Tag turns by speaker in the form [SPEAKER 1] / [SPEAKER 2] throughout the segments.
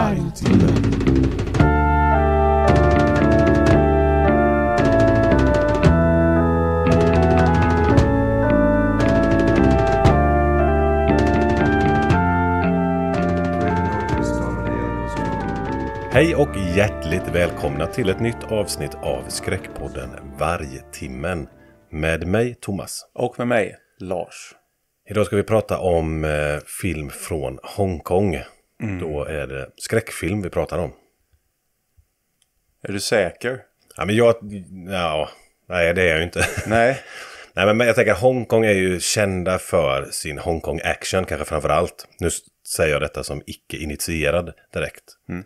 [SPEAKER 1] Värmtiden. Hej och hjärtligt välkomna till ett nytt avsnitt av skräckpodden Vargtimmen. Med mig Thomas. Och med mig Lars. Idag ska vi prata om eh, film från Hongkong. Mm. Då är det skräckfilm vi pratar om. Är du säker? Ja, men jag... Ja, nej, det är jag ju inte. Nej. nej, men jag tänker Hongkong är ju kända för sin Hongkong-action, kanske framför allt. Nu säger jag detta som icke-initierad direkt. Mm.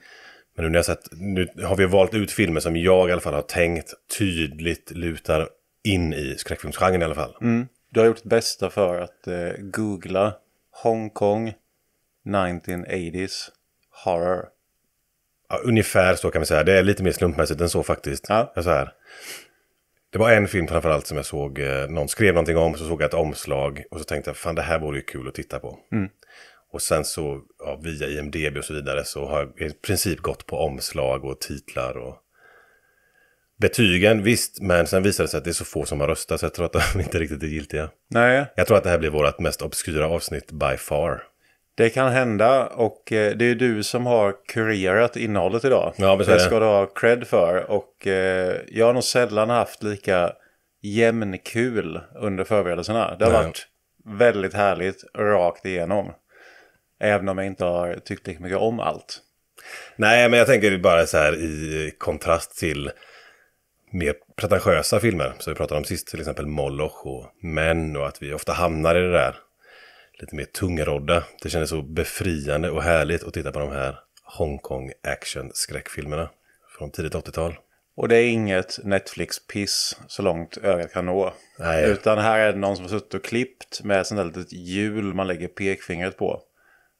[SPEAKER 1] Men nu, när jag sett, nu har vi valt ut filmer som jag i alla fall har tänkt tydligt lutar
[SPEAKER 2] in i skräckfilmsgenren i alla fall. Mm. Du har gjort ditt bästa för att eh, googla Hongkong 1980s horror.
[SPEAKER 1] Ja, ungefär så kan vi säga. Det är lite mer slumpmässigt än så faktiskt. Ja. Så här. Det var en film framförallt som jag såg, eh, någon skrev någonting om, så såg jag ett omslag och så tänkte jag fan det här vore ju kul att titta på. Mm. Och sen så ja, via IMDB och så vidare så har jag i princip gått på omslag och titlar och betygen, visst, men sen visade det sig att det är så få som har röstat så jag tror att de inte riktigt är giltiga. Nej. Jag tror att det här blir vårt mest obskyra
[SPEAKER 2] avsnitt by far. Det kan hända och eh, det är du som har kurerat innehållet idag. Ja, precis. Det ska du ha cred för. Och eh, jag har nog sällan haft lika jämn kul under förberedelserna. Det har Nej. varit väldigt härligt rakt igenom. Även om jag inte har tyckt lika mycket om allt. Nej, men jag tänker
[SPEAKER 1] bara så här i kontrast till mer pretentiösa filmer. Som vi pratade om sist, till exempel Moloch och Män. Och att vi ofta hamnar i det där lite mer tungrodda. Det kändes så befriande och härligt att titta på de här Hongkong
[SPEAKER 2] action-skräckfilmerna från tidigt 80-tal. Och det är inget Netflix-piss så långt ögat kan nå. Nej. Utan här är det någon som har suttit och klippt med ett sånt där litet hjul man lägger pekfingret på.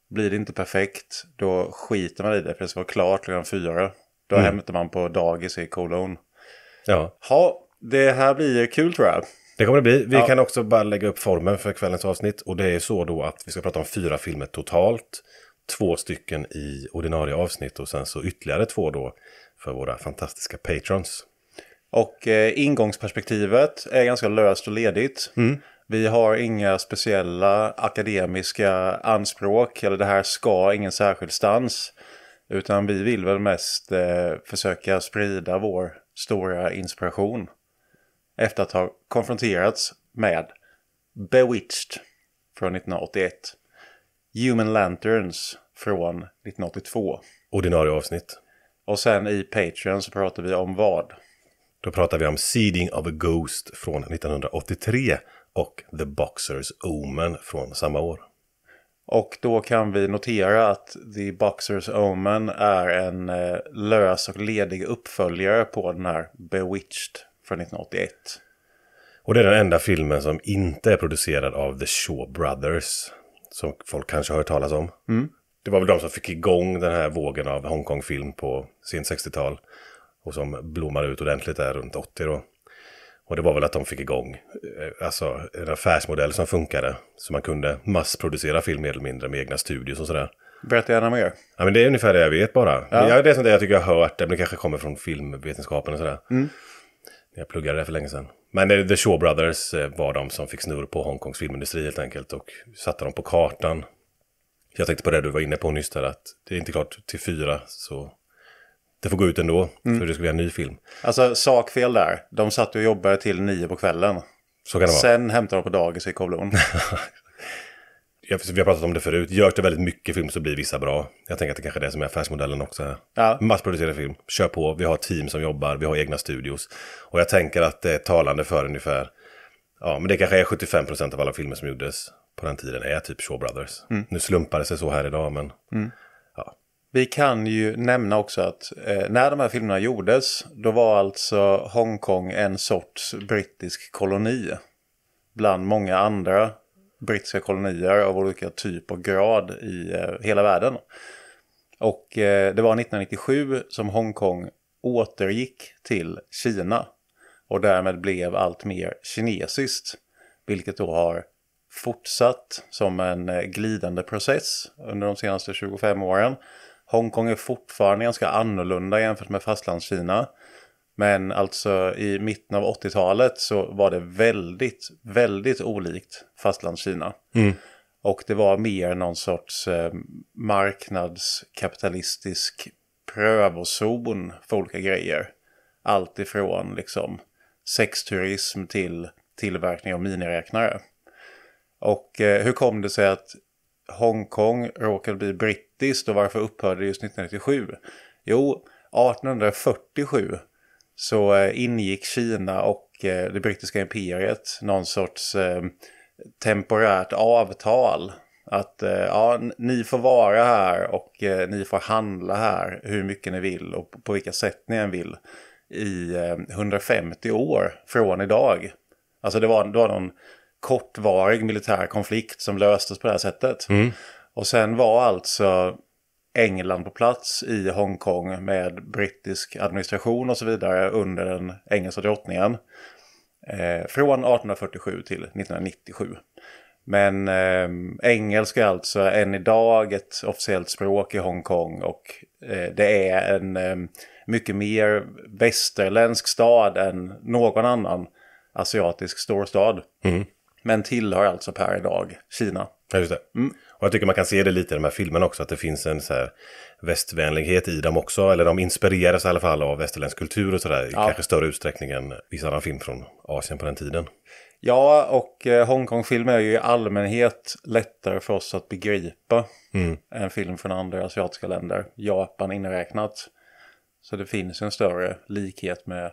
[SPEAKER 2] Blir det inte perfekt, då skiter man i det för det ska vara klart klockan fyra. Då mm. hämtar man på dagis i kolon. Ja. Ha, det här blir kul tror jag.
[SPEAKER 1] Det kommer det bli. Vi ja. kan också bara lägga upp formen för kvällens avsnitt. Och det är så då att vi ska prata om fyra filmer totalt. Två stycken i ordinarie avsnitt och sen så ytterligare två då för våra fantastiska patrons.
[SPEAKER 2] Och eh, ingångsperspektivet är ganska löst och ledigt. Mm. Vi har inga speciella akademiska anspråk eller det här ska ingen särskild stans. Utan vi vill väl mest eh, försöka sprida vår stora inspiration efter att ha konfronterats med Bewitched från 1981. Human Lanterns från 1982. Ordinarie avsnitt. Och sen i Patreon så pratar vi om vad? Då pratar vi om Seeding of a
[SPEAKER 1] Ghost från 1983 och The Boxers Omen från samma år.
[SPEAKER 2] Och då kan vi notera att The Boxers Omen är en eh, lös och ledig uppföljare på den här Bewitched från 1981.
[SPEAKER 1] Och det är den enda filmen som inte är producerad av The Shaw Brothers. Som folk kanske har hört talas om. Mm. Det var väl de som fick igång den här vågen av Hongkong-film på sent 60-tal. Och som blommade ut ordentligt där runt 80 då. Och det var väl att de fick igång eh, alltså, en affärsmodell som funkade. Så man kunde massproducera film mer eller mindre med egna studios och sådär.
[SPEAKER 2] Berätta gärna mer. Ja, men det är ungefär
[SPEAKER 1] det jag vet bara. Ja. Det är sånt där jag tycker jag har hört, det kanske kommer från filmvetenskapen och sådär. Mm. Jag pluggade det för länge sedan. Men The Shaw Brothers eh, var de som fick snurr på Hongkongs filmindustri helt enkelt och satte dem på kartan. Jag tänkte på det du var inne på nyss där, att det är inte klart till fyra så det får gå ut ändå, mm. för det skulle bli en ny film.
[SPEAKER 2] Alltså sakfel där, de satt och jobbade till nio på kvällen. Så kan det vara. Sen hämtade de på dagis i Kowloon.
[SPEAKER 1] vi har pratat om det förut, görs det väldigt mycket film så blir vissa bra. Jag tänker att det kanske är det som är affärsmodellen också. Ja. Massproducerad film, kör på, vi har team som jobbar, vi har egna studios. Och jag tänker att det är talande för ungefär, ja men det kanske är 75% av alla filmer som gjordes på den tiden är typ Shaw Brothers. Mm. Nu slumpar det sig så här idag men... Mm. Ja.
[SPEAKER 2] Vi kan ju nämna också att eh, när de här filmerna gjordes då var alltså Hongkong en sorts brittisk koloni. Bland många andra brittiska kolonier av olika typ och grad i eh, hela världen. Och eh, det var 1997 som Hongkong återgick till Kina och därmed blev allt mer kinesiskt. Vilket då har fortsatt som en eh, glidande process under de senaste 25 åren. Hongkong är fortfarande ganska annorlunda jämfört med fastlandskina. Men alltså i mitten av 80-talet så var det väldigt, väldigt olikt fastlandskina. Mm. Och det var mer någon sorts eh, marknadskapitalistisk prövozon för olika grejer. Allt ifrån liksom sexturism till tillverkning av miniräknare. Och eh, hur kom det sig att Hongkong råkade bli brittiskt och varför upphörde det just 1997? Jo, 1847 så eh, ingick Kina och eh, det brittiska imperiet någon sorts eh, temporärt avtal. Att ja, ni får vara här och ni får handla här hur mycket ni vill och på vilka sätt ni än vill i 150 år från idag. Alltså det var, det var någon kortvarig militär konflikt som löstes på det här sättet. Mm. Och sen var alltså England på plats i Hongkong med brittisk administration och så vidare under den engelska drottningen. Eh, från 1847 till 1997. Men eh, engelska är alltså än idag ett officiellt språk i Hongkong och eh, det är en eh, mycket mer västerländsk stad än någon annan asiatisk storstad. Mm. Men tillhör alltså per idag Kina. Ja, just det.
[SPEAKER 1] Mm. Och jag tycker man kan se det lite i de här filmerna också, att det finns en så här västvänlighet i dem också. Eller de inspireras i alla fall av västerländsk kultur och sådär. Ja. I kanske större utsträckning än viss annan film från
[SPEAKER 2] Asien på den tiden. Ja, och hongkong eh, Hongkongfilmer är ju i allmänhet lättare för oss att begripa mm. än film från andra asiatiska länder, Japan inräknat. Så det finns en större likhet med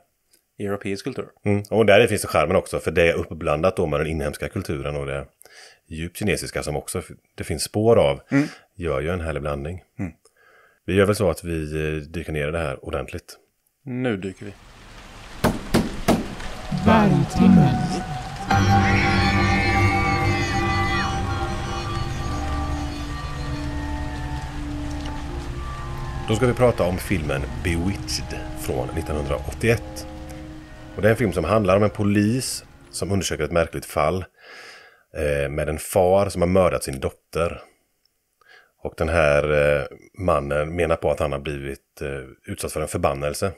[SPEAKER 2] europeisk kultur. Mm. Och där
[SPEAKER 1] finns det skärmen också, för det är uppblandat då med den inhemska kulturen och det djupt kinesiska som också det finns spår av, mm. gör ju en härlig blandning. Mm. Vi gör väl så att vi eh, dyker ner i det här ordentligt.
[SPEAKER 2] Nu dyker vi.
[SPEAKER 1] Då ska vi prata om filmen Bewitched från 1981. Och det är en film som handlar om en polis som undersöker ett märkligt fall Eh, med en far som har mördat sin dotter. Och den här eh, mannen menar på att han har blivit eh, utsatt för en förbannelse.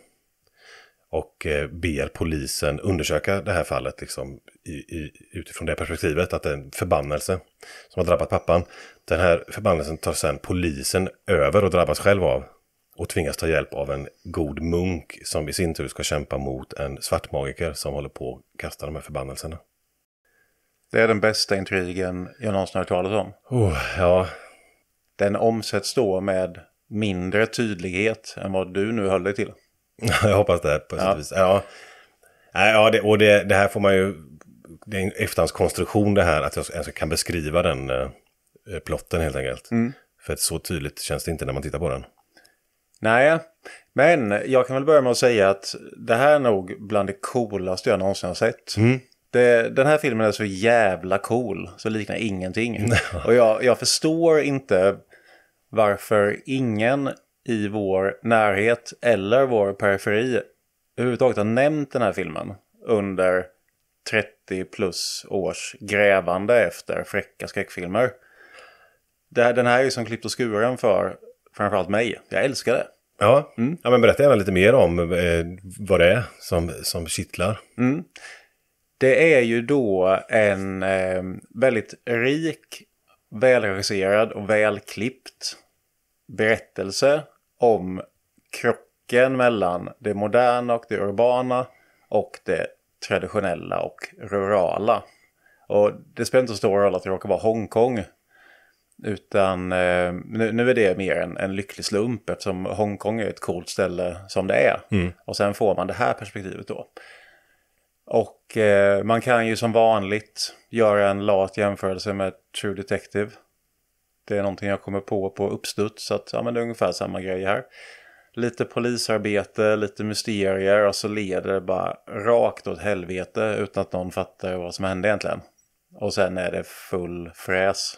[SPEAKER 1] Och ber polisen undersöka det här fallet liksom, i, i, utifrån det perspektivet, att det är en förbannelse som har drabbat pappan. Den här förbannelsen tar sen polisen över och drabbas själv av. Och tvingas ta hjälp av en god munk som i sin tur ska kämpa mot en svartmagiker som håller på
[SPEAKER 2] att kasta de här förbannelserna. Det är den bästa intrigen jag någonsin har hört talas om. Oh, ja. Den omsätts då med mindre tydlighet än vad du nu höll dig till. jag hoppas det, på sätt och vis. Ja. Ja, ja det, och det, det,
[SPEAKER 1] här får man ju... Det är en efterhandskonstruktion det här, att jag ens kan beskriva den eh, plotten helt enkelt. Mm. För att så tydligt känns det inte när man tittar på den.
[SPEAKER 2] Nej, men jag kan väl börja med att säga att det här är nog bland det coolaste jag någonsin har sett. Mm. Det, den här filmen är så jävla cool, så liknar ingenting. och jag, jag förstår inte varför ingen i vår närhet eller vår periferi överhuvudtaget har nämnt den här filmen under 30 plus års grävande efter fräcka skräckfilmer. Det, den här är ju som klippt och skuren för framförallt mig. Jag älskar det.
[SPEAKER 1] Ja, mm. ja men berätta gärna lite mer om eh, vad det är som, som kittlar.
[SPEAKER 2] Mm. Det är ju då en eh, väldigt rik, välregisserad och välklippt berättelse om krocken mellan det moderna och det urbana och det traditionella och rurala. Och det spelar inte så stor roll att det råkar vara Hongkong. Utan eh, nu, nu, är det mer en, en lycklig slump eftersom Hongkong är ett coolt ställe som det är. Mm. Och sen får man det här perspektivet då. Och eh, man kan ju som vanligt göra en lat jämförelse med True Detective. Det är någonting jag kommer på på uppstuds, så att, ja, men det är ungefär samma grej här. Lite polisarbete, lite mysterier och så leder det bara rakt åt helvete utan att någon fattar vad som hände egentligen. Och sen är det full fräs.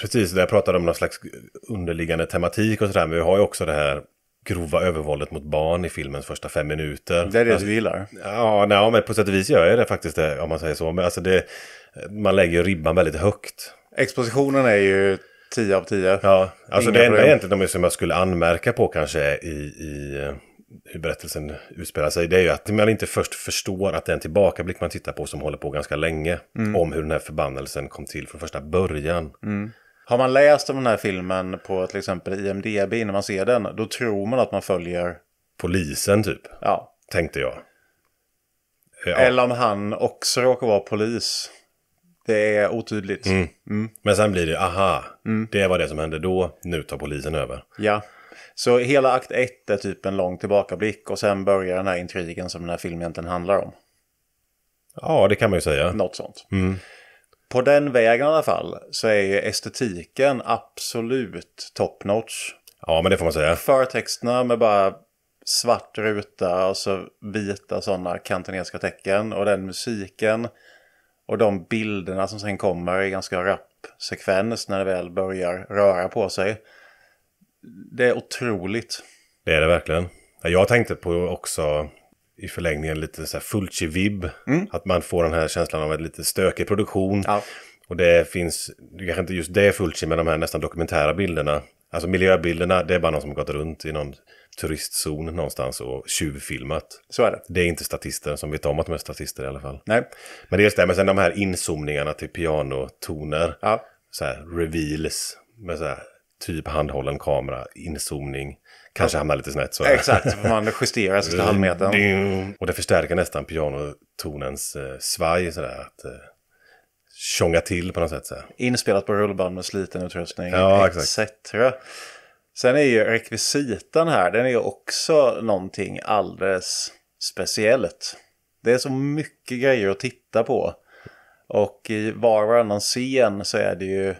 [SPEAKER 2] Precis, där pratade om någon slags underliggande tematik och sådär, men vi har ju också det här grova
[SPEAKER 1] övervåldet mot barn i filmens första fem minuter. Det är det alltså, du gillar? Ja, nej, men på sätt och vis gör jag det faktiskt, eh, om man säger så. Men alltså det, man lägger ju ribban väldigt högt. Expositionen är ju tio av tio. Ja, alltså Inga det enda egentligen som jag skulle anmärka på kanske i, i eh, hur berättelsen utspelar sig, det är ju att man inte först förstår att det är en tillbakablick man tittar
[SPEAKER 2] på som håller på ganska länge. Mm. Om hur den här förbannelsen kom till från första början. Mm. Har man läst om den här filmen på till exempel IMDB innan man ser den, då tror man att man följer... Polisen typ? Ja. Tänkte jag. Ja. Eller om han också råkar vara polis. Det är otydligt.
[SPEAKER 1] Mm. Mm. Men sen blir det, aha, mm. det var det som hände då, nu tar polisen över.
[SPEAKER 2] Ja. Så hela akt 1 är typ en lång tillbakablick och sen börjar den här intrigen som den här filmen egentligen handlar om. Ja, det kan man ju säga. Något sånt. Mm på den vägen i alla fall så är ju estetiken absolut top notch. Ja, men det får man säga. Förtexterna med bara svart ruta och så vita sådana kantonesiska tecken och den musiken och de bilderna som sen kommer i ganska rapp sekvens när det väl börjar röra på sig. Det är otroligt. Det är det
[SPEAKER 1] verkligen. Jag tänkte på också i förlängningen lite så här Fulci-vibb. Mm. Att man får den här känslan av en lite stökig produktion. Ja. Och det finns, det kanske inte just det Fulci, men de här nästan dokumentära bilderna. Alltså miljöbilderna, det är bara någon som gått runt i någon turistzon någonstans och tjuvfilmat. Så är det. Det är inte statister som vet om att de är statister i alla fall. Nej. Men det är just det, men sen de här inzoomningarna till pianotoner. Ja. Så här reveals med så här typ handhållen kamera, inzoomning, kanske hamnar lite snett. Så Exakt, man justerar sista halvmetern. Och det förstärker nästan pianotonens eh,
[SPEAKER 2] svaj sådär.
[SPEAKER 1] Att, eh, tjonga till på något sätt. Så
[SPEAKER 2] Inspelat på rullband med sliten utrustning, ja, etc. Exakt. Sen är ju rekvisitan här, den är också någonting alldeles speciellt. Det är så mycket grejer att titta på. Och i var och varannan scen så är det ju...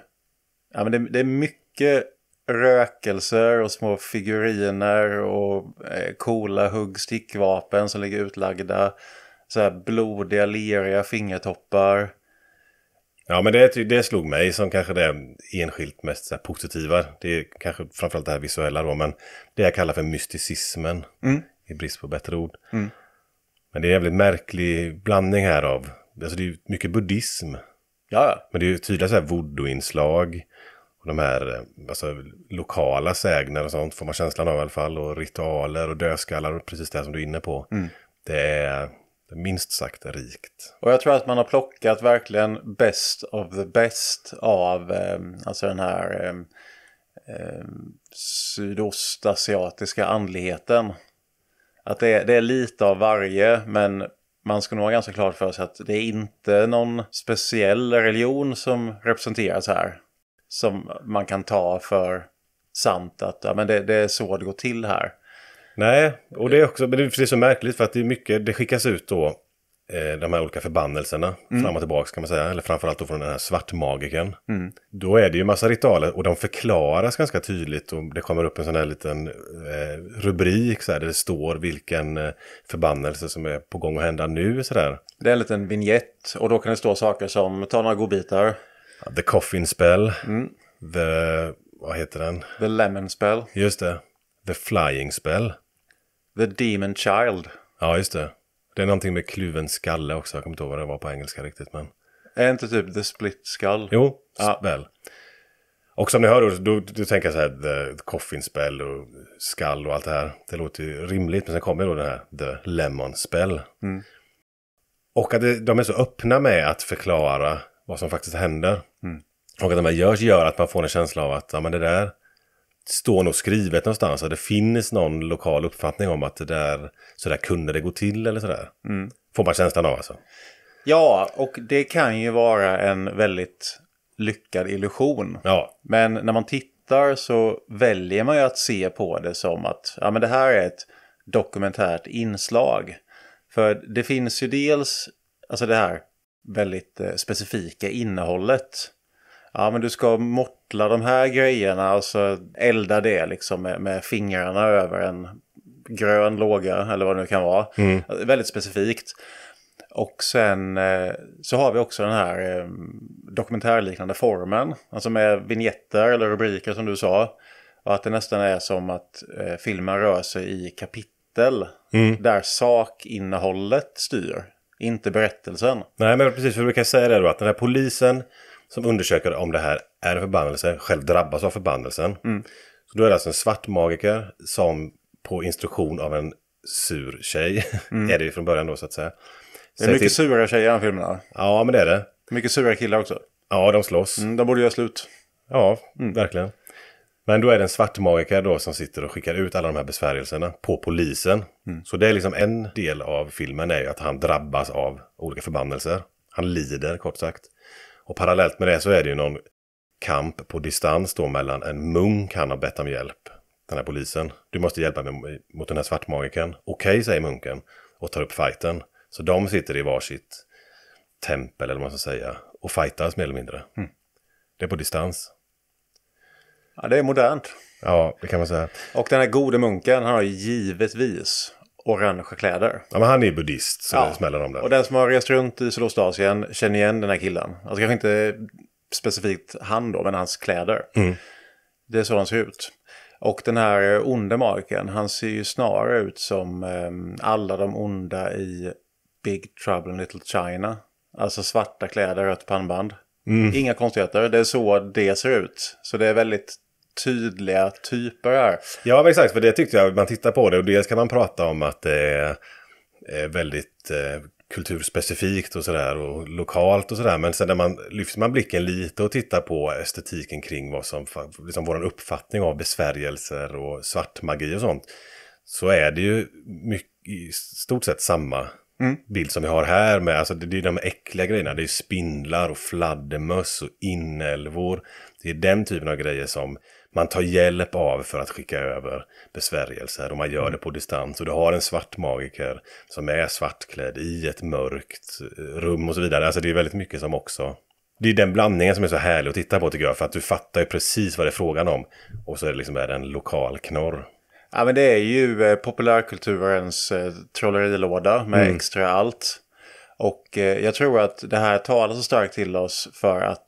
[SPEAKER 2] Ja, men det, det är mycket mycket rökelser och små figuriner och eh, coola huggstickvapen som ligger utlagda. Så här blodiga, leriga fingertoppar. Ja, men det, det slog mig som kanske det enskilt
[SPEAKER 1] mest här, positiva. Det är kanske framförallt det här visuella då, men det jag kallar för mysticismen. Mm. I brist på bättre ord. Mm. Men det är en jävligt märklig blandning här av, alltså det är mycket buddhism. Ja. Men det är tydliga så här voodoo-inslag. Och de här eh, alltså, lokala sägner och sånt får man känslan av i alla fall. Och ritualer och dödskallar, och precis det som du är inne på. Mm. Det är minst sagt rikt.
[SPEAKER 2] Och jag tror att man har plockat verkligen best of the best av eh, alltså den här eh, eh, sydostasiatiska andligheten. Att det är, det är lite av varje, men man ska nog ha ganska klart för sig att det är inte någon speciell religion som representeras här som man kan ta för sant att ja, men det, det är så det går till här. Nej, och det är också det är så märkligt för att det är mycket, det skickas ut då eh, de här olika
[SPEAKER 1] förbannelserna mm. fram och tillbaka kan man säga. Eller framförallt då från den här svartmagiken. Mm. Då är det ju massa ritualer och de förklaras ganska tydligt. Och det kommer upp en sån här liten eh, rubrik så här, där det står vilken eh, förbannelse som är på gång att hända nu. Så där. Det är en liten vignett och då kan det stå saker som ta några godbitar, The Coffin Spell. Mm. The... Vad heter den? The Lemon Spell. Just det. The Flying Spell. The Demon Child. Ja, just det. Det är någonting med kluven skalle också. Jag kommer inte ihåg vad det var på engelska riktigt. Men... Är
[SPEAKER 2] inte typ The Split Skull? Jo,
[SPEAKER 1] ja. Och som ni hör, då, då, tänker jag så här, the coffin spell och skall och allt det här. Det låter ju rimligt, men sen kommer då den här the lemon spell. Mm. Och att de är så öppna med att förklara vad som faktiskt händer. Mm. Och att de här görs gör att man får en känsla av att ja, men det där står nog skrivet någonstans. Att det finns någon lokal uppfattning om att det där, så där kunde det gå till eller sådär. Mm. Får man känslan av alltså.
[SPEAKER 2] Ja, och det kan ju vara en väldigt lyckad illusion. Ja. Men när man tittar så väljer man ju att se på det som att ja, men det här är ett dokumentärt inslag. För det finns ju dels alltså det här väldigt eh, specifika innehållet. Ja, men du ska mortla de här grejerna, alltså elda det liksom med, med fingrarna över en grön låga eller vad det nu kan vara. Mm. väldigt specifikt. Och sen eh, så har vi också den här eh, dokumentärliknande formen. Alltså med vignetter eller rubriker som du sa. Och att det nästan är som att eh, filmen rör sig i kapitel. Mm. Där sakinnehållet styr inte berättelsen. Nej,
[SPEAKER 1] men precis. För du kan säga det då, att den här polisen
[SPEAKER 2] som undersöker om det här är en förbannelse,
[SPEAKER 1] själv drabbas av förbannelsen. Mm. Så då är det alltså en svart magiker som på instruktion av en sur tjej, mm. är det ju från början då så att säga. Det är mycket till... sura tjejer i den filmen. Ja, men det är det. Mycket sura killar också. Ja, de slåss. Mm, de borde göra slut. Ja, mm. verkligen. Men då är det en svartmagiker då som sitter och skickar ut alla de här besvärjelserna på polisen. Mm. Så det är liksom en del av filmen är ju att han drabbas av olika förbannelser. Han lider kort sagt. Och parallellt med det så är det ju någon kamp på distans då mellan en munk han har bett om hjälp. Den här polisen. Du måste hjälpa mig mot den här svartmagiken. Okej, okay, säger munken. Och tar upp fighten. Så de sitter i varsitt tempel eller vad man ska säga. Och fightas mer eller mindre. Mm. Det är på distans.
[SPEAKER 2] Ja, det är modernt.
[SPEAKER 1] Ja, det kan man säga.
[SPEAKER 2] Och den här gode munken, han har givetvis orangea kläder. Ja, men han är ju buddhist, så ja. det smäller om det. Och den som har rest runt i Sydostasien känner igen den här killen. Alltså kanske inte specifikt han då, men hans kläder. Mm. Det är så han ser ut. Och den här onde magiken, han ser ju snarare ut som eh, alla de onda i Big Trouble in Little China. Alltså svarta kläder, rött pannband. Mm. Inga konstigheter, det är så det ser ut. Så det är väldigt tydliga typer är.
[SPEAKER 1] Ja, exakt. För det tyckte jag, man tittar på det och dels kan man prata om att det är väldigt eh, kulturspecifikt och sådär och lokalt och sådär. Men sen när man lyfter man blicken lite och tittar på estetiken kring vad som, liksom vår uppfattning av besvärjelser och svartmagi och sånt. Så är det ju mycket, i stort sett samma mm. bild som vi har här med, alltså det är de äckliga grejerna. Det är spindlar och fladdermöss och inälvor. Det är den typen av grejer som man tar hjälp av för att skicka över besvärjelser och man gör mm. det på distans. Och du har en svart magiker som är svartklädd i ett mörkt eh, rum och så vidare. Alltså det är väldigt mycket som också... Det är den blandningen som är så härlig att titta på tycker jag. För att du fattar ju precis vad det är frågan om. Och så är det liksom är det en lokal knorr.
[SPEAKER 2] Ja men det är ju eh, populärkulturens eh, trollerilåda med mm. extra allt. Och eh, jag tror att det här talar så starkt till oss för att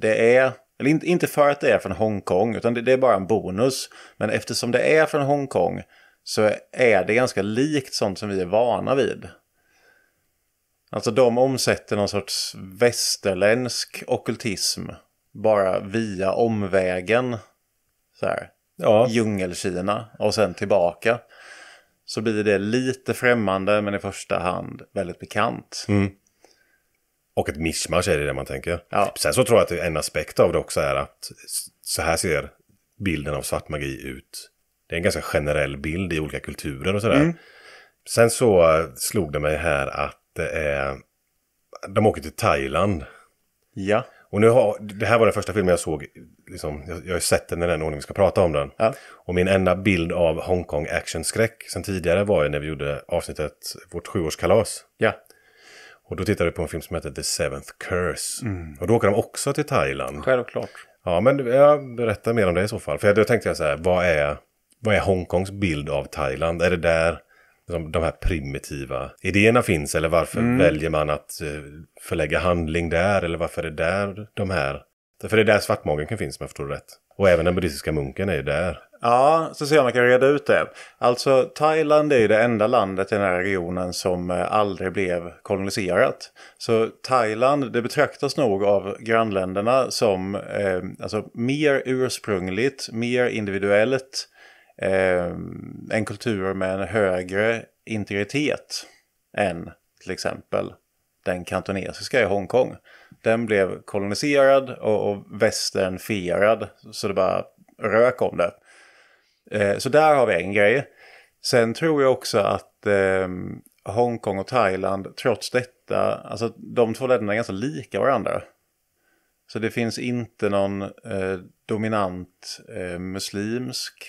[SPEAKER 2] det är eller inte, inte för att det är från Hongkong, utan det, det, är bara en bonus. Men eftersom det är från Hongkong så är det ganska likt sånt som vi är vana vid. Alltså de omsätter någon sorts västerländsk okultism bara via omvägen. Så här. Ja. Djungelkina och sen tillbaka. Så blir det lite främmande men i första hand väldigt bekant. Mm.
[SPEAKER 1] Och ett mischmasch är det man tänker. Ja. Sen så tror jag att en aspekt av det också är att så här ser bilden av svart magi ut. Det är en ganska generell bild i olika kulturer och sådär. Mm. Sen så eh, slog det mig här att det är... De åker till Thailand. Ja. Och nu har, det här var den första filmen jag såg, liksom, jag, jag har sett den i den ordning vi ska prata om den. Ja. Och min enda bild av Hongkong actionskräck sen tidigare var ju när vi gjorde avsnittet, vårt sjuårskalas. Ja. Och då tittade vi på en film som heter The Seventh Curse. Mm. Och då åker de också till Thailand. Självklart. Ja, men jag berättar mer om det i så fall. För då tänkte jag så här, vad är, vad är Hongkongs bild av Thailand? Är det där liksom, de här primitiva idéerna finns? Eller varför mm. väljer man att eh, förlägga handling där? Eller varför är det där de här... För det är där svartmagiken finns, om jag förstår rätt. Och även den buddhistiska munken är ju där.
[SPEAKER 2] Ja, så ser jag om man kan reda ut det. Alltså Thailand är ju det enda landet i den här regionen som eh, aldrig blev koloniserat. Så Thailand, det betraktas nog av grannländerna som eh, alltså, mer ursprungligt, mer individuellt. Eh, en kultur med en högre integritet än till exempel den kantonesiska i Hongkong. Den blev koloniserad och, och västernfierad så det bara rök om det. Eh, så där har vi en grej. Sen tror jag också att eh, Hongkong och Thailand, trots detta, alltså de två länderna är ganska lika varandra. Så det finns inte någon eh, dominant eh, muslimsk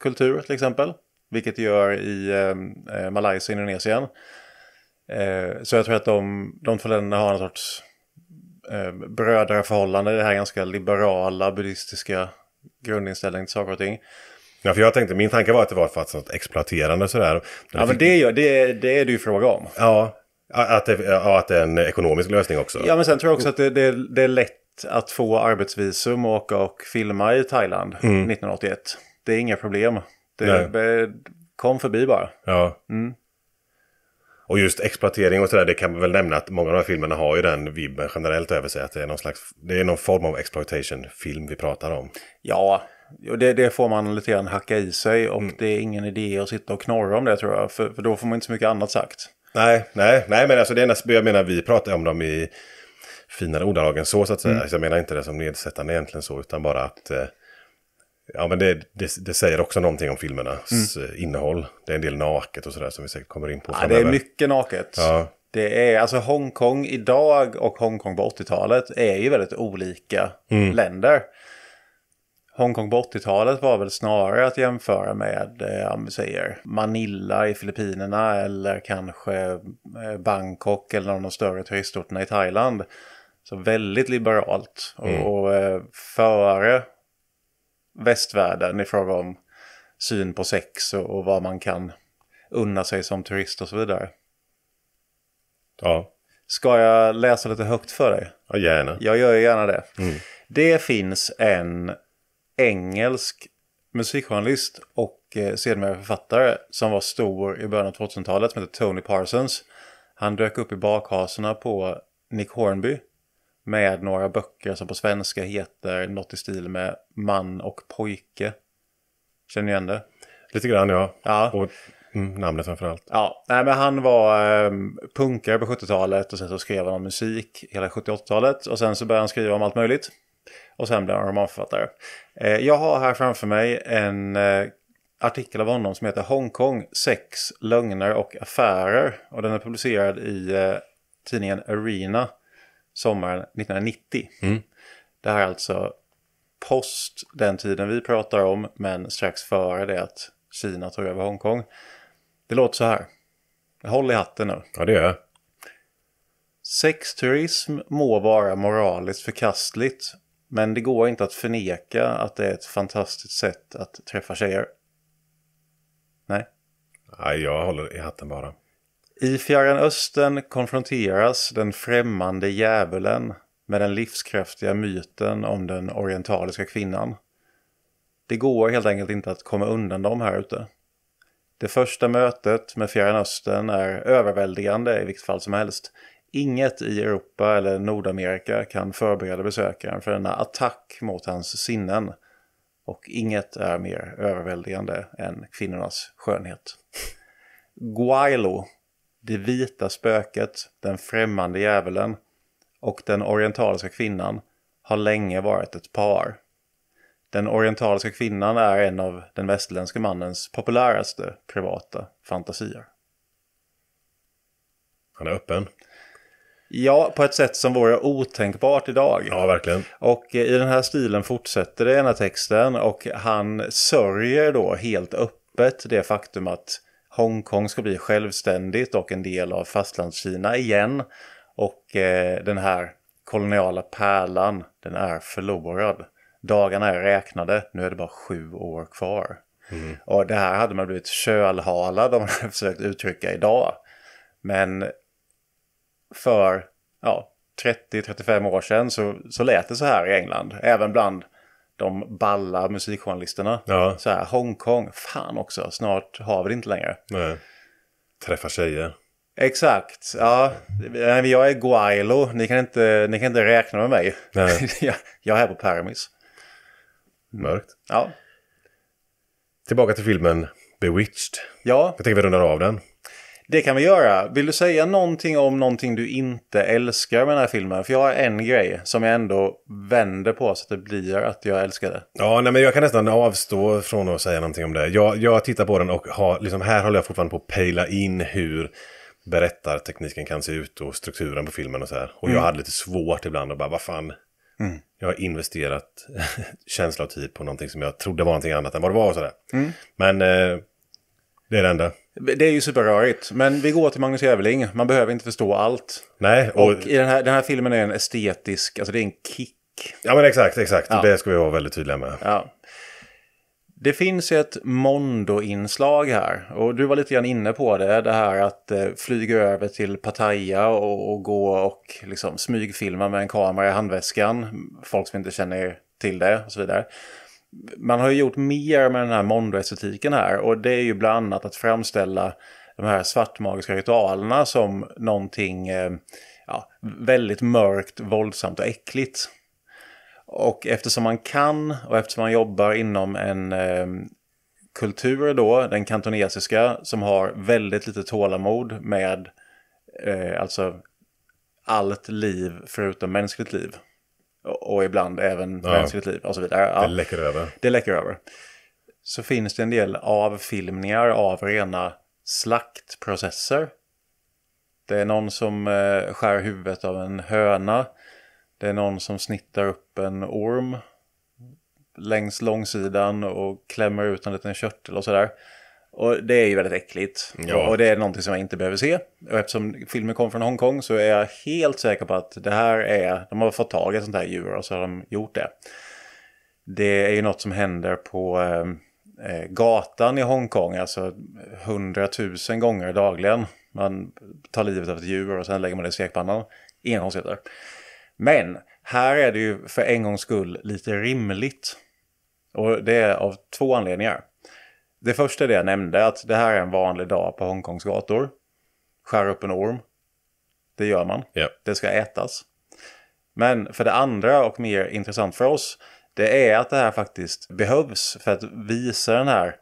[SPEAKER 2] kultur till exempel. Vilket gör i ehm, eh, Malaysia och Indonesien. Eh, så jag tror att de, de två länderna har en sorts eh, brödraförhållande. Det här ganska liberala buddhistiska grundinställningen till saker och ting. Ja, för jag tänkte, min tanke var att det var för att exploaterande sådär. ja, men det, det, det är det ju fråga om. Ja, att det, ja, att det är en ekonomisk lösning också. Ja, men sen tror jag också att det, det, det är lätt att få arbetsvisum och åka och filma i Thailand mm. 1981. Det är inga problem. Det Nej. kom förbi bara. Ja. Mm.
[SPEAKER 1] Och just exploatering och sådär, det kan man väl nämna att många av de här filmerna har ju den vibben generellt över sig. Att det är någon, slags, det är någon form av exploitation-film vi pratar
[SPEAKER 2] om. Ja, det, det, får man lite grann hacka i sig och mm. det är ingen idé att sitta och knorra om det tror jag. För, för då får man inte så mycket annat sagt. Nej, nej, nej men alltså det är nästan, jag menar vi pratar
[SPEAKER 1] om dem i finare ordalag än så så att säga. Mm. jag menar inte det som nedsättande egentligen så, utan bara att eh, Ja men det, det, det, säger också någonting om filmernas mm. Eh, innehåll. Det är en del naket och sådär som vi säkert kommer in på ja, Det är mycket naket. Ja.
[SPEAKER 2] Det är alltså Hongkong idag och Hongkong på 80-talet är ju väldigt olika mm. länder. Hongkong på 80-talet var väl snarare att jämföra med, eh, om vi säger, Manila i Filippinerna eller kanske eh, Bangkok eller någon av de större turistorterna i Thailand. Så väldigt liberalt och, mm. och eh, före västvärlden i fråga om syn på sex och, och vad man kan unna sig som turist och så vidare. Ja. Ska jag läsa lite högt för dig? Ja, gärna. Jag gör gärna det. Mm. Det finns en engelsk musikjournalist och eh, sedermera författare som var stor i början av 2000-talet som hette Tony Parsons. Han dök upp i bakhasorna på Nick Hornby med några böcker som på svenska heter något i stil med Man och pojke. Känner ni igen det? Lite grann ja. ja. Och mm, namnet framförallt. Ja, Nej, men han var ehm, punkare på 70-talet och sen så skrev han om musik hela 78-talet och sen så började han skriva om allt möjligt. Och sen blev han romanförfattare. Eh, jag har här framför mig en eh, artikel av honom som heter Hongkong, sex, lögner och affärer. Och den är publicerad i eh, tidningen Arena sommaren 1990. Mm. Det här är alltså post den tiden vi pratar om, men strax före det att Kina tog över Hongkong. Det låter så här. Håll i hatten nu. Ja, det gör jag. Sexturism må vara moraliskt förkastligt, men det går inte att förneka att det är ett fantastiskt sätt att träffa tjejer. Nej. Nej,
[SPEAKER 1] jag håller i hatten bara.
[SPEAKER 2] I Fjärran Östern konfronteras den främmande djävulen med den livskraftiga myten om den orientaliska kvinnan. Det går helt enkelt inte att komma undan dem här ute. Det första mötet med Fjärran Östern är överväldigande i vilket fall som helst. Inget i Europa eller Nordamerika kan förbereda besökaren för denna attack mot hans sinnen. Och inget är mer överväldigande än kvinnornas skönhet. Guailo, det vita spöket, den främmande djävulen och den orientaliska kvinnan har länge varit ett par. Den orientaliska kvinnan är en av den västerländska mannens populäraste privata fantasier. Han är öppen. Ja, på ett sätt som vore otänkbart idag. Ja, verkligen. Och eh, i den här stilen fortsätter det ena texten och han sörjer då helt öppet det faktum att Hongkong ska bli självständigt och en del av fastlandskina igen. Och eh, den här koloniala pärlan, den är förlorad. Dagarna är räknade, nu är det bara sju år kvar. Mm. Och det här hade man blivit kölhalad om man hade försökt uttrycka idag. Men för ja, 30-35 år sedan så, så lät det så här i England. Även bland de balla musikjournalisterna. Ja. Så här, Hongkong, fan också, snart har vi det inte längre. Nej. Träffa tjejer. Exakt, ja. Jag är Guailo, ni kan inte, ni kan inte räkna med mig. Nej. jag är här på Permis. Mörkt. Ja. Tillbaka till filmen Bewitched. Ja. Jag tänker vi rundar av den. Det kan vi göra. Vill du säga någonting om någonting du inte älskar med den här filmen? För jag har en grej som jag ändå vänder på så att det blir att jag älskar det.
[SPEAKER 1] Ja, nej, men jag kan nästan avstå från att säga någonting om det. Jag, jag tittar på den och har, liksom, här håller jag fortfarande på att pejla in hur berättartekniken kan se ut och strukturen på filmen och så här. Och mm. jag hade lite svårt ibland och bara, vad fan. Mm. Jag har investerat känsla och tid på någonting som jag trodde var någonting annat än vad det var och sådär. Mm. Men... Eh, det är det enda.
[SPEAKER 2] Det är ju superrörigt, men vi går till Magnus Jävling. Man behöver inte förstå allt. Nej. Och, och i den här, den här filmen är en estetisk, alltså det är en kick. Ja men exakt, exakt. Ja. Det ska vi vara väldigt tydliga med. Ja. Det finns ju ett Mondo-inslag här. Och du var lite grann inne på det, det här att eh, flyga över till Pattaya och, och, gå och liksom, smygfilma med en kamera i handväskan. Folk som inte känner till det och så vidare man har ju gjort mer med den här Mondo-estetiken här och det är ju bland annat att framställa de här svartmagiska ritualerna som någonting eh, ja, väldigt mörkt, våldsamt och äckligt. Och eftersom man kan och eftersom man jobbar inom en eh, kultur då, den kantonesiska, som har väldigt lite tålamod med eh, alltså allt liv förutom mänskligt liv och ibland även ja. mänskligt liv och så vidare. Ja. Det läcker över. Det läcker över. Så finns det en del avfilmningar av rena slaktprocesser. Det är någon som eh, skär huvudet av en höna. Det är någon som snittar upp en orm längs långsidan och klämmer ut en liten körtel och sådär. Och det är ju väldigt äckligt. Ja. Och det är någonting som jag inte behöver se. Och eftersom filmen kom från Hongkong så är jag helt säker på att det här är... De har fått tag i ett sånt här djur och så har de gjort det. Det är ju något som händer på eh, eh gatan i Hongkong. Alltså hundratusen gånger dagligen. Man tar livet av ett djur och sen lägger man det i stekpannan. Engångsheter. Men här är det ju för en gångs skull lite rimligt. Och det är av två anledningar. Det första det jag nämnde, att det här är en vanlig dag på Hongkongs gator. Skär upp en orm. Det gör man. Yeah. Det ska ätas. Men för det andra och mer intressant för oss, det är att det här faktiskt behövs för att visa den här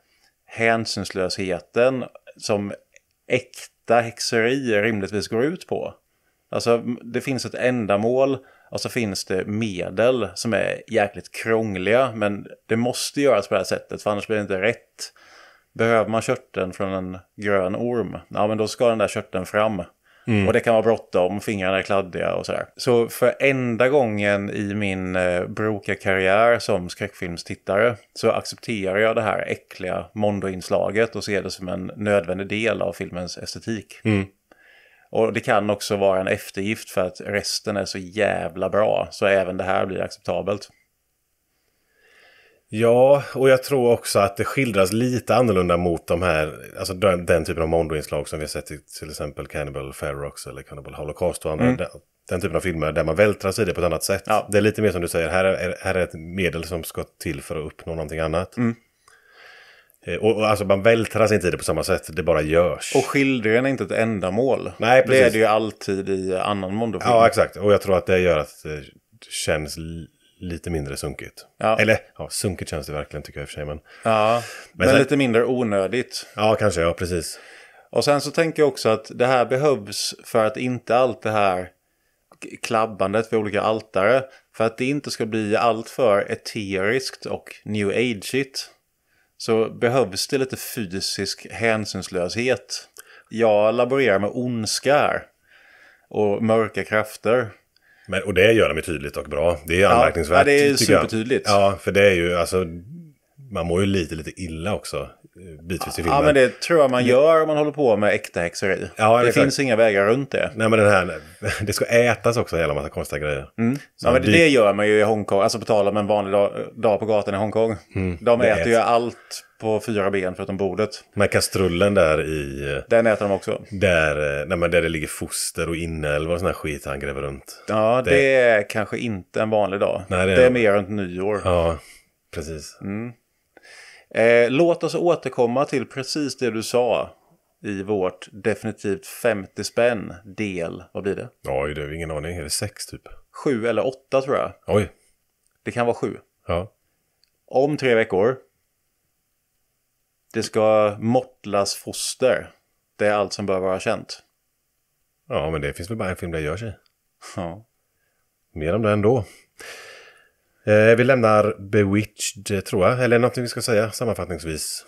[SPEAKER 2] hänsynslösheten som äkta häxeri rimligtvis går ut på. Alltså, det finns ett ändamål och så finns det medel som är jäkligt krångliga, men det måste göras på det här sättet, för annars blir det inte rätt. Behöver man körteln från en grön orm, ja men då ska den där körteln fram. Mm. Och det kan vara bråttom, fingrarna är kladdiga och sådär. Så för enda gången i min eh, broka-karriär som skräckfilmstittare så accepterar jag det här äckliga Mondo-inslaget och ser det som en nödvändig del av filmens estetik. Mm. Och det kan också vara en eftergift för att resten är så jävla bra, så även det här blir acceptabelt. Ja, och jag tror också att det skildras lite annorlunda mot de här, alltså den,
[SPEAKER 1] den typen av Mondo-inslag som vi har sett i till exempel Cannibal Ferox eller Cannibal Holocaust och andra. Mm. Den, den, typen av filmer där man vältrar sig i det på ett annat sätt. Ja. Det är lite mer som du säger, här är, här är ett medel som ska till för att uppnå någonting annat. Mm. Eh, och, och, alltså man vältrar sig inte i det på samma sätt, det
[SPEAKER 2] bara görs. Och skildringen är inte ett ändamål. Nej, precis. Det är det ju alltid i annan Mondo-film. Ja, exakt.
[SPEAKER 1] Och jag tror att det gör att det känns lite mindre sunkigt. Ja. Eller, ja, sunkigt känns det verkligen tycker jag i och för sig. Men,
[SPEAKER 2] ja, men, men lite mindre onödigt. Ja, kanske, ja precis. Och sen så tänker jag också att det här behövs för att inte allt det här klabbandet vid olika altare, för att det inte ska bli alltför eteriskt och new age-igt, så behövs det lite fysisk hänsynslöshet. Jag laborerar med ondska här och mörka krafter.
[SPEAKER 1] Men, och det gör de ju tydligt och bra. Det är anmärkningsvärt. Ja, det är supertydligt. Ja, för det är ju alltså... Man mår ju lite, lite illa också eh, bitvis i filmen. Ja, men det tror jag man gör
[SPEAKER 2] om man håller på med äkta häxeri. Ja, det exakt. finns inga vägar runt det. Nej, men den här,
[SPEAKER 1] det ska ätas
[SPEAKER 2] också en jävla massa konstiga grejer. Mm. Ja, men det, gör man ju i Hongkong, alltså på tal om en vanlig dag, dag på gatan i Hongkong. Mm, De äter ju allt på fyra ben förutom bordet.
[SPEAKER 1] Men kastrullen där
[SPEAKER 2] i... Eh, Den äter de också.
[SPEAKER 1] Där, eh, nej, men där det ligger foster och inälvor och sån här skit han gräver runt.
[SPEAKER 2] Ja, det, det är kanske inte en vanlig dag. Nej, det, är... det är mer runt nyår. Ja, precis. Mm. Eh, låt oss återkomma till precis det du sa i vårt definitivt 50 spänn del. Vad blir det? Oj, det är ingen aning. Är det sex typ? Sju eller åtta tror jag. Oj. Det kan vara sju. Ja. Om tre veckor det ska mortlas foster. Det är allt som bör vara känt.
[SPEAKER 1] Ja, men det finns väl bara en film där det gör sig. Ja. Mer om det ändå. Eh, vi lämnar Bewitched, tror jag. Eller någonting vi ska säga sammanfattningsvis.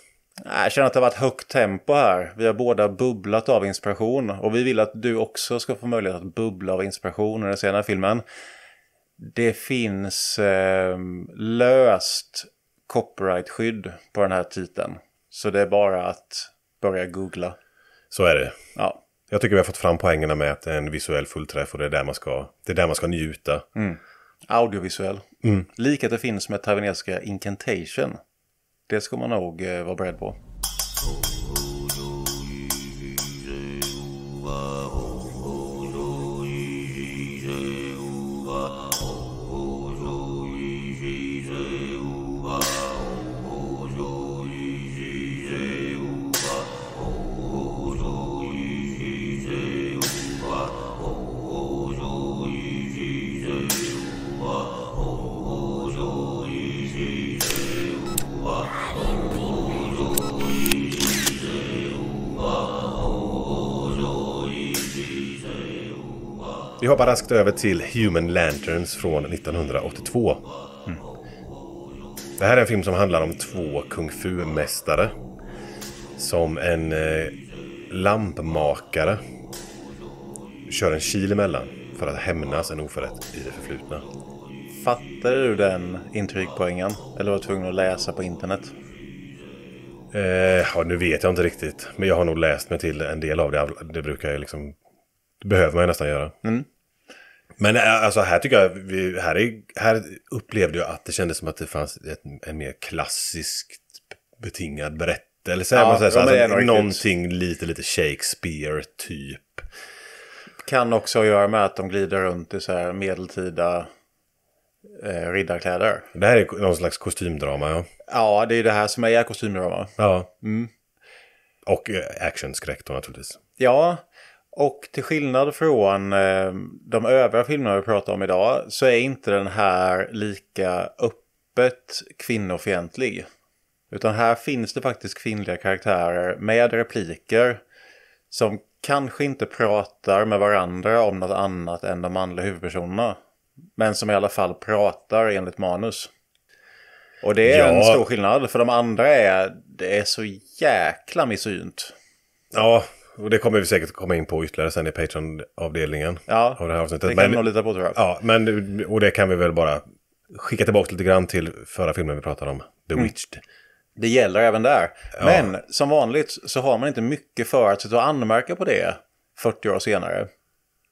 [SPEAKER 2] Jag känner att det har varit högt tempo här. Vi har båda bubblat av inspiration. Och vi vill att du också ska få möjlighet att bubbla av inspiration i den senare filmen. Det finns eh, löst copyrightskydd på den här titeln. Så det är bara att börja googla.
[SPEAKER 1] Så är det. Ja. Jag tycker vi har fått fram poängerna med att det är en visuell fullträff och det är där man ska, det är där man ska njuta.
[SPEAKER 2] Mm. Audiovisuell. Mm. Lika det finns med taiwanesiska incantation. Det ska man nog eh, vara beredd på.
[SPEAKER 1] Vi hoppar raskt över till Human Lanterns från 1982. Mm. Det här är en film som handlar om två kung fu-mästare. Som en eh, lampmakare kör en kil emellan för att hämnas en oförrätt i det förflutna. Fattade du den intrigpoängen? Eller var du tvungen att läsa på internet? Eh, ja, nu vet jag inte riktigt. Men jag har nog läst mig till en del av det. Det brukar jag liksom... Det behöver man ju nästan göra. Mm. Men eh, alltså här tycker jag, vi, här, är, här upplevde jag att det kändes som att det fanns ett, en mer klassiskt betingad berättelse. Ja, alltså, någonting lite, lite Shakespeare-typ.
[SPEAKER 2] Kan också göra med att de glider runt i så här medeltida eh, riddarkläder. Det här är någon slags kostymdrama ja. Ja, det är det här som är kostymdrama. Ja. Mm. Och eh, actionskräck då naturligtvis. Ja, och till skillnad från eh, de övriga filmerna vi pratar om idag så är inte den här lika öppet kvinnofientlig. Utan här finns det faktiskt kvinnliga karaktärer med repliker som kanske inte pratar med varandra om något annat än de manliga huvudpersonerna. Men som i alla fall pratar enligt manus. Och det är ja. en stor skillnad, för de andra är, det är så jäkla misogynt.
[SPEAKER 1] Ja, och det kommer vi säkert komma in på ytterligare sen i Patreon-avdelningen. Ja, av det, här avsnittet. det kan men, vi nog lita på tror jag. Ja, men, och det kan vi väl bara skicka tillbaka lite grann till förra filmen vi pratade
[SPEAKER 2] om, The mm. Witched. Mm. Det gäller även där. Ja. Men som vanligt så har man inte mycket för att sitta och anmärka på det 40 år senare.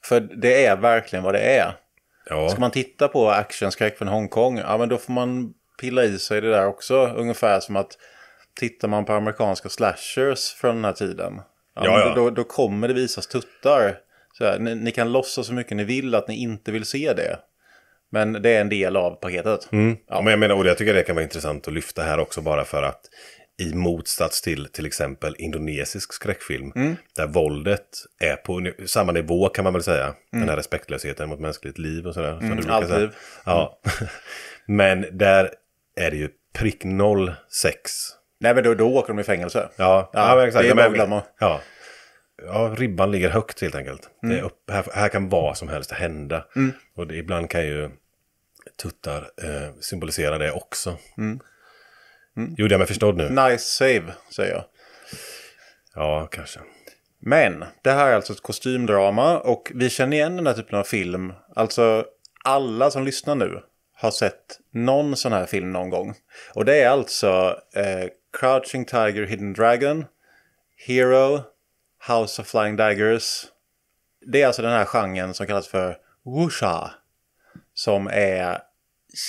[SPEAKER 2] För det är verkligen vad det är. Ja. Ska man titta på actionskräck från Hongkong, ja men då får man pilla i sig det där också. Ungefär som att tittar man på amerikanska slashers från den här tiden Ja, ja, ja. Då, då, kommer det visas tuttar. Så här, ni, ni, kan låtsas så mycket ni vill att ni inte vill se det. Men det är en del av paketet. Mm. Ja. Men jag menar, och jag tycker det kan vara
[SPEAKER 1] intressant att lyfta här också bara för att i motsats till till exempel indonesisk skräckfilm, mm. där våldet är på samma nivå kan man väl säga, mm. den här respektlösheten mot mänskligt liv och sådär. Som mm, allt liv. Ja. Mm. Men där är det ju prick noll sex
[SPEAKER 2] Nej, men då, då åker de i fängelse. Ja, ja, ja exakt. Det är bara att
[SPEAKER 1] Ja. ja, ribban ligger högt helt enkelt. Mm. Upp, här, här, kan vad som helst hända. Mm. Och det, ibland kan ju tuttar eh, symbolisera det också. Mm. Mm. Gjorde jag mig förstådd nu? Nice
[SPEAKER 2] save, säger jag. Ja, kanske. Men det här är alltså ett kostymdrama och vi känner igen den här typen av film. Alltså alla som lyssnar nu har sett någon sån här film någon gång. Och det är alltså eh, Crouching Tiger, Hidden Dragon, Hero, House of Flying Daggers. Det är alltså den här genren som kallas för wuxia. Som är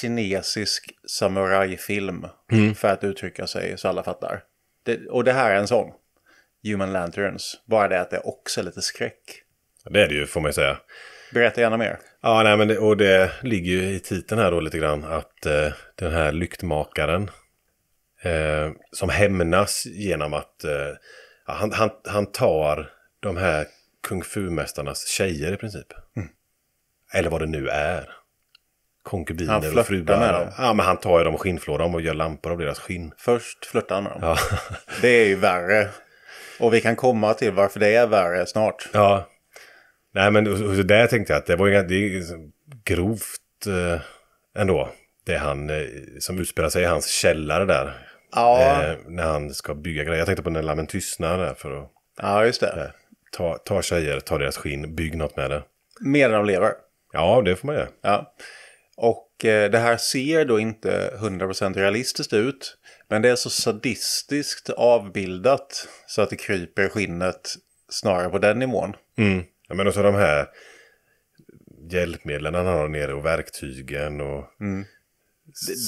[SPEAKER 2] kinesisk samurajfilm. Mm. För att uttrycka sig så alla fattar. Det, och det här är en sån. Human Lanterns. Bara det att det också är lite skräck.
[SPEAKER 1] Det är det ju får man ju
[SPEAKER 2] säga. Berätta gärna mer.
[SPEAKER 1] Ja, nej, men det, och det ligger ju i titeln här då lite grann. Att eh, den här lyktmakaren Eh, som hämnas genom att eh, han, han, han tar de här kung fu-mästarnas tjejer i princip. Mm. Eller vad det nu är. Konkubiner och frubar. Med dem. Ja, men han tar ju dem och skinnflår dem och gör
[SPEAKER 2] lampor av deras skinn. Först flörtar han med dem. Ja. det är ju värre. Och vi kan komma till varför det är värre snart.
[SPEAKER 1] Ja. Nej, men där tänkte jag att det var ju det är grovt eh, ändå. Det han eh, som utspelar sig i hans källare där.
[SPEAKER 2] Ja. Eh,
[SPEAKER 1] när han ska bygga grejer. Jag tänkte på när lammen tystnar där för att...
[SPEAKER 2] Ja, just det. Eh,
[SPEAKER 1] ta, ta tjejer, ta deras skinn, bygg något med det.
[SPEAKER 2] Medan de lever. Ja, det får man göra. Ja. Och eh, det här ser då inte 100% realistiskt ut. Men det är så sadistiskt avbildat så att det kryper skinnet snarare på den nivån. Mm. Ja, men också de här hjälpmedlen han har nere och verktygen och mm.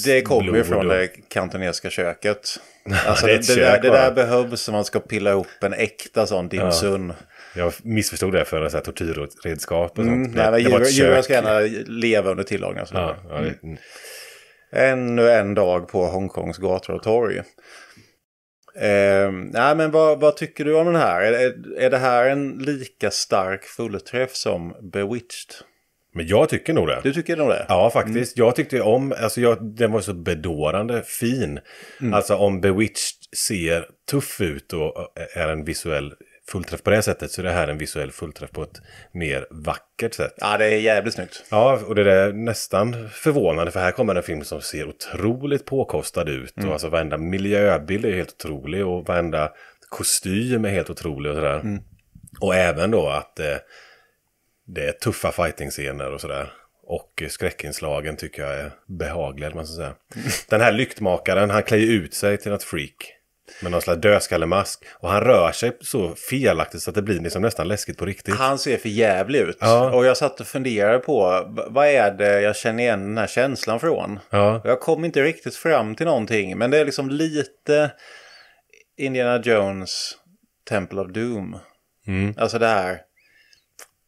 [SPEAKER 2] Det, kommer ju från det kantonesiska köket. Alltså, det, det, kök, där, det, där, behövs om man ska pilla ihop en äkta sån dimsun. Ja. Jag missförstod det för att tortyrredskap och sånt. Mm, nej, det, djur, var ett djuren ska gärna leva under tillagning. Ja, ja, mm. Mm. Ännu en dag på Hongkongs gator och torg. Eh, nej, men vad, vad, tycker du om den här? Är, är det här en lika stark fullträff som Bewitched? Men jag tycker nog det. Du
[SPEAKER 1] tycker nog det? Ja, mm. faktiskt. Mm. Jag tyckte om, alltså jag, den var så bedårande fin. Mm. Alltså om Bewitched ser tuff ut och är en visuell fullträff på det sättet så är det här en visuell fullträff på ett mer vackert sätt.
[SPEAKER 2] Ja, det är jävligt snyggt.
[SPEAKER 1] Ja, och det är nästan förvånande för här kommer en film som ser otroligt påkostad ut. Mm. Och alltså varenda miljöbild är helt otrolig och varenda kostym är helt otrolig och sådär. Mm. Och även då att eh, det är tuffa fighting-scener och sådär. Och skräckinslagen tycker jag är behagliga, man ska säga. Den här lyktmakaren, han klär ju ut sig till något freak. Med någon slags dödskallemask. Och han rör sig så felaktigt så att det blir liksom nästan läskigt på riktigt.
[SPEAKER 2] Han ser för jävlig ut. Ja. Och jag satt och funderade på vad är det jag känner igen den här känslan från. Ja. Jag kom inte riktigt fram till någonting. Men det är liksom lite Indiana Jones Temple of Doom. Mm. Alltså det här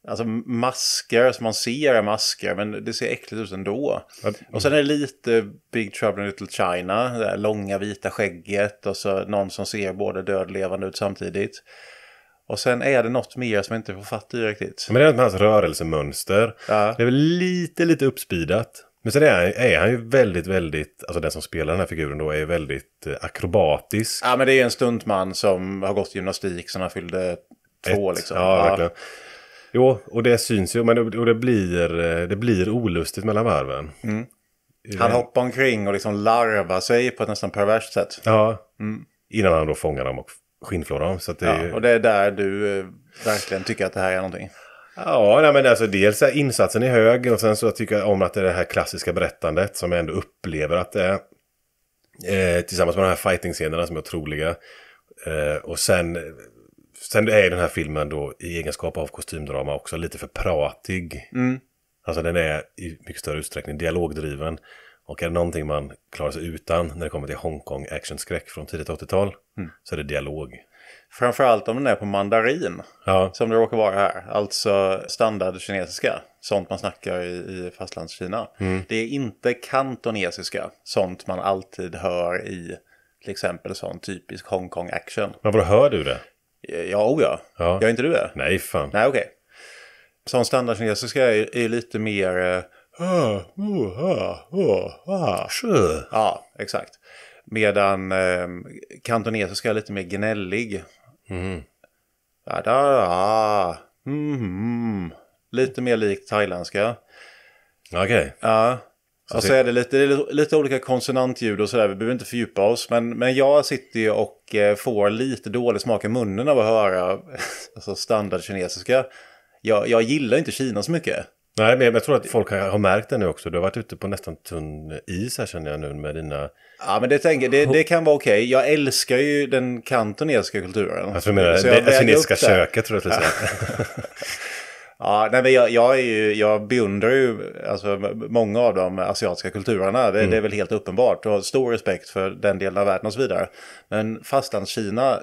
[SPEAKER 2] Alltså masker, som man ser är masker, men det ser äckligt ut ändå. Mm. Och sen är det lite Big Trouble in Little China, det där långa vita skägget och så någon som ser både död och levande ut samtidigt. Och sen är det något mer som jag inte får fatt i riktigt. Men det är något med hans
[SPEAKER 1] rörelsemönster. Ja. Det är väl lite, lite uppspidat. Men sen är han, är han ju väldigt, väldigt, alltså den som spelar den här figuren
[SPEAKER 2] då är väldigt eh, akrobatisk. Ja, men det är en stuntman som har gått gymnastik sedan han fyllde två Ett, liksom. Ja, ja. verkligen. Jo, och det syns ju. Men det, och det, blir, eh,
[SPEAKER 1] det blir olustigt mellan varven. Mm. Han
[SPEAKER 2] hoppar omkring och liksom larvar sig på ett nästan perverst sätt.
[SPEAKER 1] Ja, mm. innan han då fångar dem och skinnflår dem. Så det ja, Och
[SPEAKER 2] det är där du eh, verkligen tycker att det här är någonting. Ja, nej,
[SPEAKER 1] men alltså dels är insatsen är hög och sen så tycker jag om att det är det här klassiska berättandet som jag ändå upplever att det är. Eh, tillsammans med de här fighting-scenerna som är otroliga. Eh, och sen Sen är den här filmen då i egenskap av kostymdrama också lite för pratig. Mm. Alltså den är i mycket större utsträckning dialogdriven. Och är det någonting man klarar sig utan när det kommer till Hongkong actionskräck från tidigt 80-tal mm. så är det dialog.
[SPEAKER 2] Framförallt om den är på mandarin, ja. som det råkar vara här. Alltså standard kinesiska, sånt man snackar i, i fastlandskina. Mm. Det är inte kantonesiska, sånt man alltid hör i till exempel sån typisk Hongkong action. Men vadå, hör du det? Ja, oh ja. ja. Gör inte du det? Nej, fan. Nej, okej. Okay. Som standardkinesiska är, är lite mer... Uh, uh, Ja, exakt. Medan eh, kantonesiska är lite mer gnällig. Mm. Da, da, da. Mm, mm. Lite mer likt thailändska. Okej. Okay. Ja. Så alltså är det lite, lite olika konsonantljud och sådär, vi behöver inte fördjupa oss. Men, men jag sitter ju och eh, får lite dålig smak i munnen av att höra alltså kinesiska. Jag, jag gillar inte Kina så mycket. Nej, men jag tror
[SPEAKER 1] att folk har, märkt det nu också. Du har varit ute på nästan tunn is här känner jag nu med dina...
[SPEAKER 2] Ja, men det, tänker, det, det kan vara okej. Okay. Jag älskar ju den kantonesiska kulturen. Alltså, du menar, det, kinesiska köket tror jag att du säger. Ja, nej, men jag, jag, är ju, jag beundrar ju alltså, många av de asiatiska kulturerna. Det, mm. det, är mm. väl helt uppenbart. Och stor respekt för den delen av världen och så vidare. Men fastlandskina,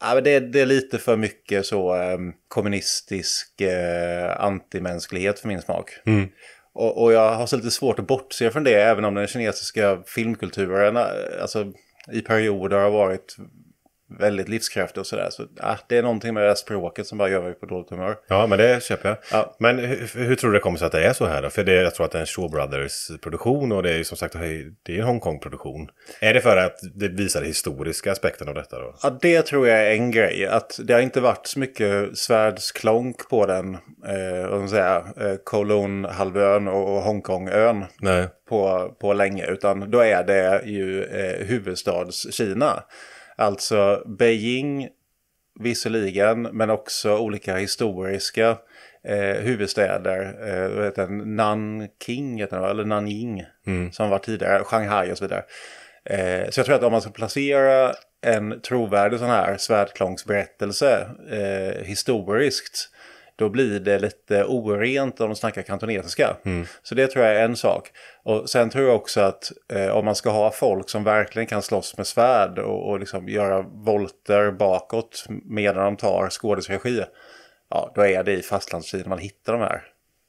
[SPEAKER 2] ja, det, det är lite för mycket så eh, kommunistisk eh, antimänsklighet för min smak. Mm. Och, och, jag har så lite svårt att bortse från det, även om den kinesiska filmkulturen eh, alltså, i perioder har varit väldigt livskraftig och sådär. Så, ah, det är någonting med det där språket som bara gör mig på dåligt humör.
[SPEAKER 1] Ja, men det köper jag.
[SPEAKER 2] Ja. Men hur, hur, tror du det kommer sig att det är
[SPEAKER 1] så här då? För det, jag tror att det är en Shaw Brothers-produktion och det är ju som sagt det är en Hongkong-produktion. Är det för att det visar historiska aspekten av detta då?
[SPEAKER 2] Ja, det tror jag är en grej. Att det har inte varit så mycket svärdsklonk på den, eh, vad man säga, eh, Kowloon-halvön och, och Hongkong-ön. Nej. På, på länge, utan då är det ju eh, huvudstads-Kina. Alltså Beijing visserligen, men också olika historiska eh, huvudstäder. Eh, heter Nanking, heter det, eller Nanjing, mm. som var tidigare, Shanghai och så vidare. Eh, så jag tror att om man ska placera en trovärdig sån här svärdklångsberättelse eh, historiskt då blir det lite orent om de snackar kantonesiska. Mm. Så det tror jag är en sak. Och sen tror jag också att eh, om man ska ha folk som verkligen kan slåss med svärd och, och liksom göra volter bakåt medan de tar skådesregi, ja, då är det i fastlandstiden man hittar de här.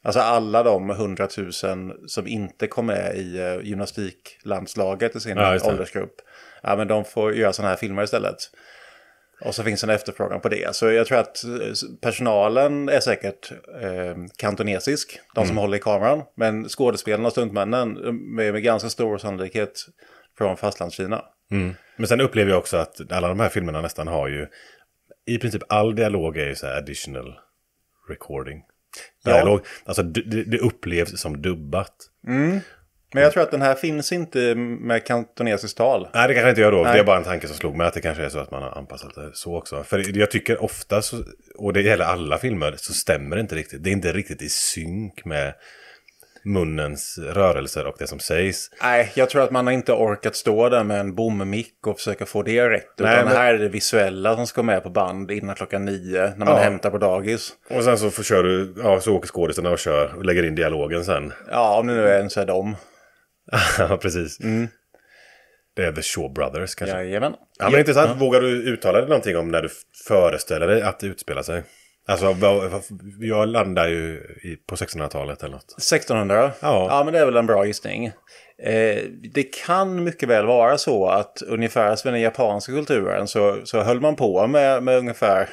[SPEAKER 2] Alltså alla de hundratusen som inte kom med i eh, gymnastiklandslaget i sin ja, åldersgrupp. Ja, men de får göra sådana här filmer istället. Och så finns en efterfrågan på det. Så jag tror att eh, personalen är säkert eh, kantonesisk, de som mm. håller i kameran. Men skådespelarna och stuntmännen är eh, med ganska stor sannolikhet från fastlandskina. Mm. Men sen upplever jag också att alla de här filmerna nästan har ju, i princip
[SPEAKER 1] all dialog är ju så här additional recording. Dialog, ja. alltså det, det upplevs som dubbat.
[SPEAKER 2] Mm. Men jag tror att den här finns inte med kantonesiskt tal. Nej, det kanske inte gör då. Nej. Det är bara
[SPEAKER 1] en tanke som slog mig att det kanske är så att man har anpassat det så också. För jag tycker ofta, så, och det gäller alla filmer, så stämmer det inte riktigt. Det är inte riktigt i synk med munnens rörelser och det som sägs.
[SPEAKER 2] Nej, jag tror att man har inte orkat stå där med en bommick och försöka få det rätt. Nej, utan men... här är det visuella som ska med på band innan klockan nio när man ja. hämtar på
[SPEAKER 1] dagis. Och sen så, kör du, ja, så åker skådisarna och kör och lägger in dialogen sen.
[SPEAKER 2] Ja, om det nu är
[SPEAKER 1] en så är de. Ja, precis. Mm. Det är The Shaw Brothers kanske. Jajamän. Ja, men intressant. Ja. Vågar du uttala dig någonting om när du föreställer dig att det utspelar sig? Alltså, jag landar ju på 1600-talet eller något.
[SPEAKER 2] 1600? Ja. ja, men det är väl en bra gissning. Eh, det kan mycket väl vara så att ungefär som i den japanska kulturen så, så höll man på med, med ungefär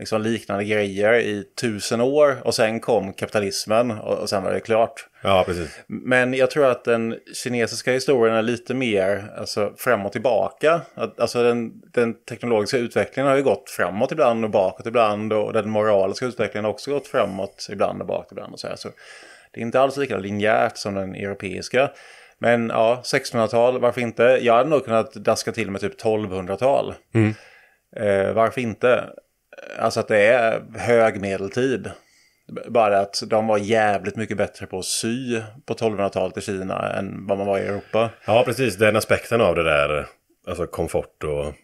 [SPEAKER 2] liksom liknande grejer i tusen år och sen kom kapitalismen och, och sen var det klart. Ja, precis. Men jag tror att den kinesiska historien är lite mer alltså, fram och tillbaka. Att, alltså den, den teknologiska utvecklingen har ju gått framåt ibland och bakåt ibland och den moraliska utvecklingen har också gått framåt ibland och bakåt ibland. Och så, här. så det är inte alls lika linjärt som den europeiska. Men ja, 1600-tal, varför inte? Jag hade nog kunnat daska till med typ 1200-tal. Mm. Eh, varför inte? alltså att det är hög medeltid. Bara att de var jävligt mycket bättre på att sy på 1200-talet i Kina än vad man var i Europa.
[SPEAKER 1] Ja, precis. Den aspekten av det där, alltså komfort och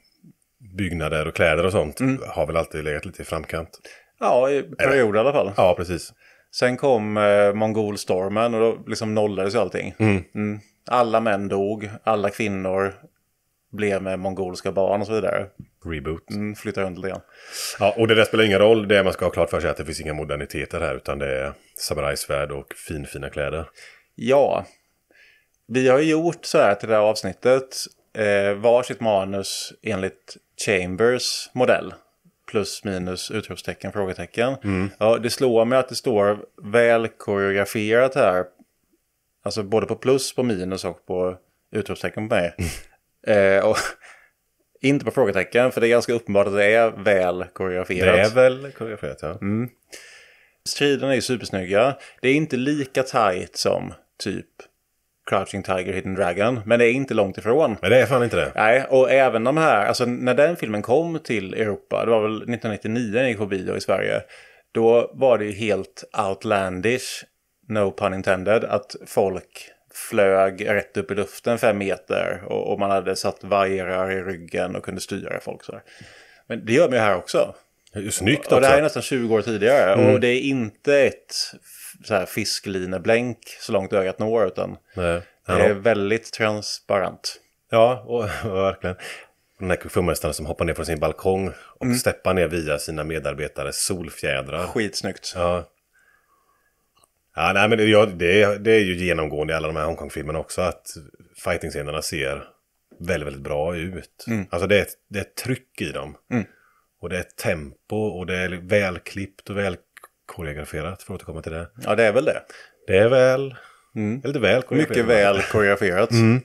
[SPEAKER 1] byggnader och kläder och sånt, mm. har väl alltid legat lite i framkant.
[SPEAKER 2] Ja, i perioder i alla fall. Ja, precis. Sen kom eh, mongolstormen och då liksom nollades allting. Mm. Mm. Alla män dog, alla kvinnor blev med mongolska barn och så vidare. Reboot. Mm, flyttar runt lite grann. Ja, och det
[SPEAKER 1] där spelar ingen roll. Det man ska ha klart för sig är att det finns inga moderniteter här utan det är samurajsvärd och finfina
[SPEAKER 2] kläder. Ja. Vi har ju gjort så här till det här avsnittet. Eh, varsitt manus enligt Chambers modell. Plus minus utropstecken, frågetecken. Mm. Ja, det slår mig att det står väl koreograferat här. Alltså både på plus, på minus och på utropstecken på mig. Eh, och, inte på frågetecken, för det är ganska uppenbart att det är väl koreograferat. Det är väl koreograferat, ja. Mm. Striderna är ju supersnygga. Det är inte lika tight som typ Crouching Tiger, Hidden Dragon. Men det är inte långt ifrån. Men det är fan inte det. Nej, och även de här, alltså när den filmen kom till Europa, det var väl 1999 den gick på bio i Sverige. Då var det ju helt outlandish, no pun intended, att folk flög rätt upp i luften fem meter och, och man hade satt vajrar i ryggen och kunde styra folk. Så här. Men det gör man ju här också. Snyggt också. Och det här är nästan 20 år tidigare. Mm. Och det är inte ett så här fisklineblänk så långt ögat når, utan Nej. det är väldigt transparent. Ja,
[SPEAKER 1] och, och verkligen. Den här kuffurmästaren som hoppar ner från sin balkong och mm. steppar ner via sina medarbetares solfjädrar. Skitsnyggt. Ja, Ja, nej, men det, ja, det, det är ju genomgående i alla de här Hongkong-filmerna också att fighting-scenerna ser väldigt, väldigt bra ut. Mm. Alltså det är, det är tryck i dem. Mm. Och det är tempo och det är välklippt och välkoreograferat för att återkomma till det. Ja, det är väl det. Det är
[SPEAKER 2] väl... Mm. Är lite väl koreograferat. Mycket väl koreograferat. mm.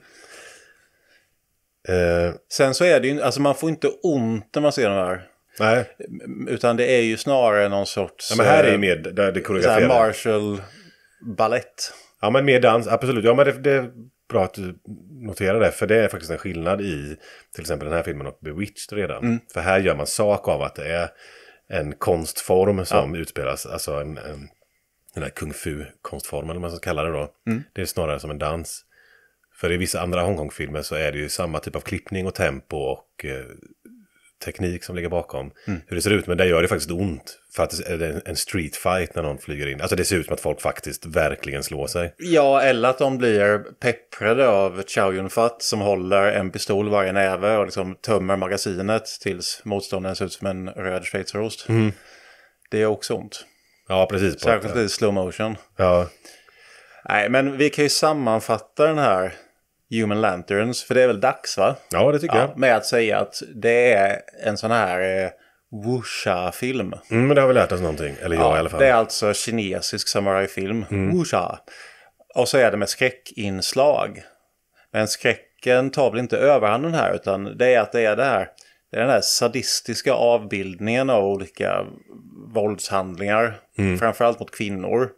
[SPEAKER 2] eh. Sen så är det ju, alltså man får inte ont när man ser de här. Nej. Utan det är ju snarare någon sorts... Ja, men här är ju eh, mer det koreograferade. Marshall ballett.
[SPEAKER 1] Ja, men mer dans, absolut. Ja, men det, det är bra att du noterar det, för det är faktiskt en skillnad i till exempel den här filmen och Bewitched redan. Mm. För här gör man sak av att det är en konstform som ja. utspelas, alltså en, en, den här kung fu-konstformen, eller vad man ska kalla det då. Mm. Det är snarare som en dans. För i vissa andra Hongkong-filmer så är det ju samma typ av klippning och tempo och eh, teknik som ligger bakom mm. hur det ser ut. Men det gör det faktiskt ont. För att det är en street fight när någon flyger in. Alltså det ser ut som att folk faktiskt verkligen slår sig.
[SPEAKER 2] Ja, eller att de blir pepprade av Chow Yun-Fat som håller en pistol varje näve och liksom tömmer magasinet tills motståndaren ser ut som en röd schweizerost. Mm. Det är också ont. Ja, precis. Särskilt i slow motion. Ja. Nej, men vi kan ju sammanfatta den här Human Lanterns, för det är väl dags va? Ja, det tycker ja, jag. Med att säga att det är en sån här eh, Wuxia-film. Mm, men det har vi lärt oss någonting, eller jag ja, i alla fall. Det är alltså kinesisk samurajfilm, mm. Wuxia. Och så är det med skräckinslag. Men skräcken tar väl inte överhanden här, utan det är att det är det här det är den här sadistiska avbildningen av olika våldshandlingar. Mm. Framförallt mot kvinnor.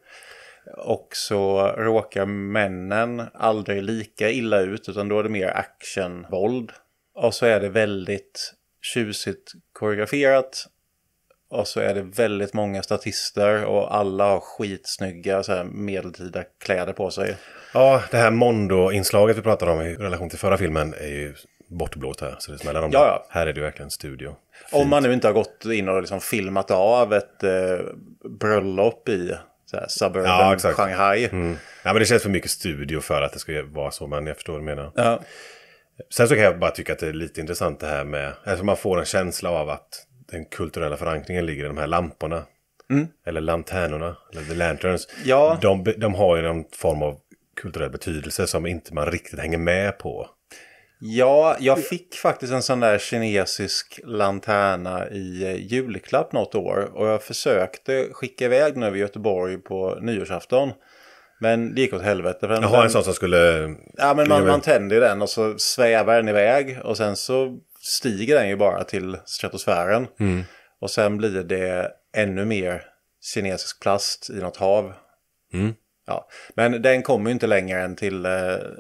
[SPEAKER 2] Och så råkar männen aldrig lika illa ut utan då är det mer actionvåld. Och så är det väldigt tjusigt koreograferat. Och så är det väldigt många statister och alla har skitsnygga så här, medeltida kläder på sig.
[SPEAKER 1] Ja, det här Mondo-inslaget vi pratade om i relation till förra filmen är ju bortblåst här. Så det smäller om ja, ja. Här är det verkligen studio. Fint. Om man
[SPEAKER 2] nu inte har gått in och liksom filmat av ett eh, bröllop i här, suburban ja, exakt. Shanghai. Mm.
[SPEAKER 1] Ja, men det känns för mycket studio för att det ska vara så, men jag förstår vad du menar. Ja. Sen så kan jag bara tycka att det är lite intressant det här med, alltså man får en känsla av att den kulturella förankringen ligger i de här lamporna. Mm. Eller lanternorna, eller the lanterns. Ja. De, de har ju någon form av kulturell betydelse som inte man riktigt hänger med på.
[SPEAKER 2] Ja, jag fick faktiskt en sån där kinesisk lanterna i eh, julklapp något år. Och jag försökte skicka iväg den över Göteborg på nyårsafton. Men det gick åt helvete. För den, Jaha, en sån som skulle...
[SPEAKER 1] Ja, men man, man
[SPEAKER 2] tänder den och så svävar den iväg. Och sen så stiger den ju bara till stratosfären. Mm. Och sen blir det ännu mer kinesisk plast i något hav. Mm. Ja. Men den kommer ju inte längre än till eh,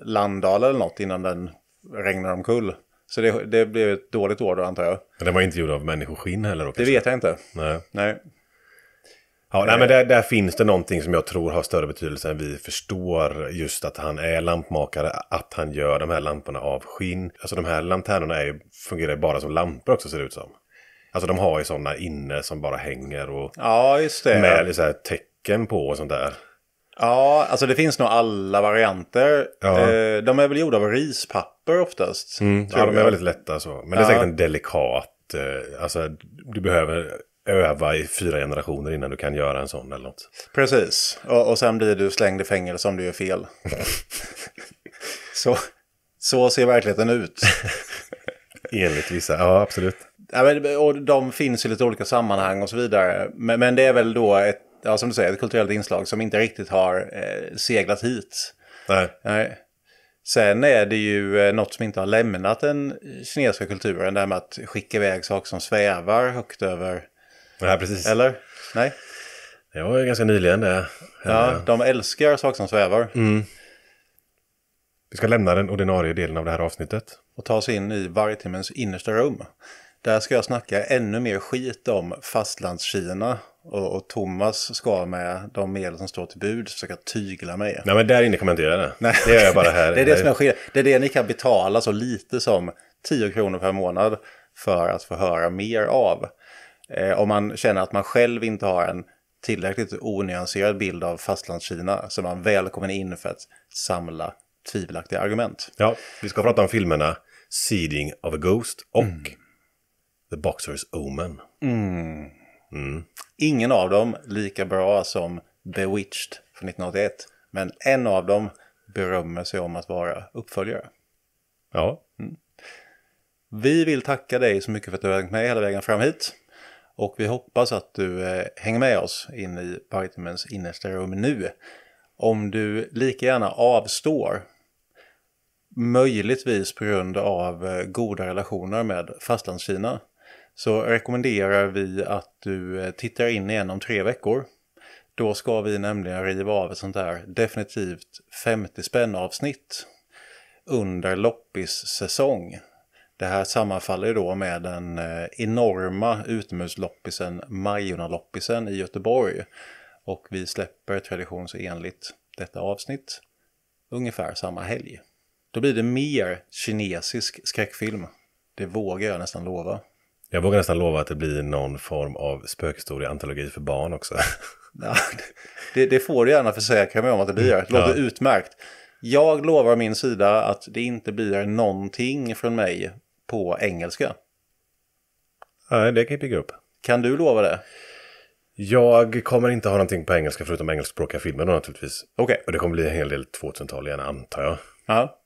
[SPEAKER 2] Landal eller något innan den regnar omkull. Så det, det blev ett dåligt år då antar jag. Men den var inte gjord av människoskinn heller? Också. Det vet jag inte. Nej. nej. Ja, nej, men eh. där,
[SPEAKER 1] där, finns det någonting som jag tror har större betydelse än vi förstår. Just att han är lampmakare, att han gör de här lamporna av skinn. Alltså de här lanternorna är, fungerar bara som lampor också ser det ut som. Alltså de har ju sådana inne som bara hänger och...
[SPEAKER 2] Ja, just det. Med
[SPEAKER 1] så här tecken på och sånt där.
[SPEAKER 2] Ja, alltså det finns nog alla varianter. Ja. Eh, de är väl gjorda av rispapper oftast. Mm, ja, de är väldigt lätta så. Men det är säkert en
[SPEAKER 1] delikat, eh, alltså du behöver öva
[SPEAKER 2] i fyra generationer innan du kan göra en sån eller något. Precis, och, och sen blir du slängd i fängelse om du gör fel. så, så ser verkligheten ut. Enligt vissa, ja absolut. Ja, men, och de finns i lite olika sammanhang och så vidare. Men, men det är väl då ett ja, som du säger, ett kulturellt inslag som inte riktigt har eh, seglat hit. Nej. Nej. Sen är det ju eh, något som inte har lämnat den kinesiska kulturen, det här med att skicka iväg saker som svävar högt över... Nej, precis. Eller? Nej? Det var ju ganska nyligen det. Ja, eh. de älskar saker som svävar.
[SPEAKER 1] Mm. Vi ska
[SPEAKER 2] lämna den ordinarie delen av det här avsnittet. Och ta oss in i vargtimmens innersta rum. Där ska jag snacka ännu mer skit om fastlandskina och, och Thomas ska med de medel som står till bud försöka tygla mig.
[SPEAKER 1] Nej, men där inne kan man inte göra det. Nej. Det gör jag bara här. det, är det, som
[SPEAKER 2] är det är det ni kan betala så lite som 10 kronor per månad för att få höra mer av. Eh, om man känner att man själv inte har en tillräckligt onyanserad bild av fastlandskina så är man välkommen in för att samla tvivelaktiga argument. Ja, vi ska prata om filmerna Seeding of a Ghost och mm. The Boxers Omen. Mm. Mm. Ingen av dem lika bra som Bewitched från 1981. Men en av dem berömmer sig om att vara uppföljare. Ja. Mm. Vi vill tacka dig så mycket för att du har hängt med hela vägen fram hit. Och vi hoppas att du eh, hänger med oss in i Paritimens innersta rum nu. Om du lika gärna avstår, möjligtvis på grund av eh, goda relationer med Fastlandskina, så rekommenderar vi att du eh, tittar in igen om tre veckor. Då ska vi nämligen riva av ett sånt här definitivt 50 spänn avsnitt under loppissäsong. Det här sammanfaller då med den eh, enorma utomhusloppisen Majorna-loppisen i Göteborg. Och vi släpper traditionsenligt detta avsnitt ungefär samma helg. Då blir det mer kinesisk skräckfilm. Det vågar jag nästan lova. Jag vågar nästan lova att det blir någon form av spökhistoria, antologi för barn också. det, det får du gärna försäkra mig om att det blir. Det låter ja. utmärkt. Jag lovar min sida att det inte blir någonting från mig på engelska. Nej, det kan jag pigga upp. Kan du lova det?
[SPEAKER 1] Jag kommer inte ha någonting på engelska förutom engelskspråkiga filmer då naturligtvis. Okej. Okay. Och det kommer bli en hel del 2000-tal igen antar jag. Ja.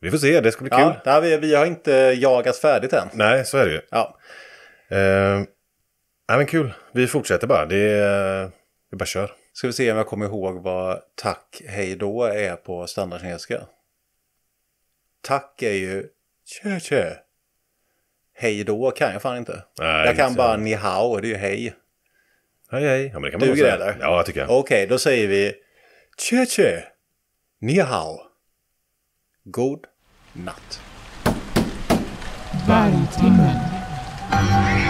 [SPEAKER 1] Vi får se, det ska bli ja, kul.
[SPEAKER 2] Nej, vi, vi har inte jagat färdigt än.
[SPEAKER 1] Nej, så är det ju. Ja. Eh, nej, men kul.
[SPEAKER 2] Vi fortsätter bara. Det är, vi bara kör. Ska vi se om jag kommer ihåg vad tack hej då är på standardkinesiska. Tack är ju tjö tjö. Hej då kan jag fan inte. Nej, jag kan inte. bara ni hao, det är ju hej.
[SPEAKER 1] Hej hej. Ja, men det kan man Duger det? Ja, tycker jag.
[SPEAKER 2] Okej, okay, då säger vi tjö tjö. Ni hao. God natt. Vargtimmen.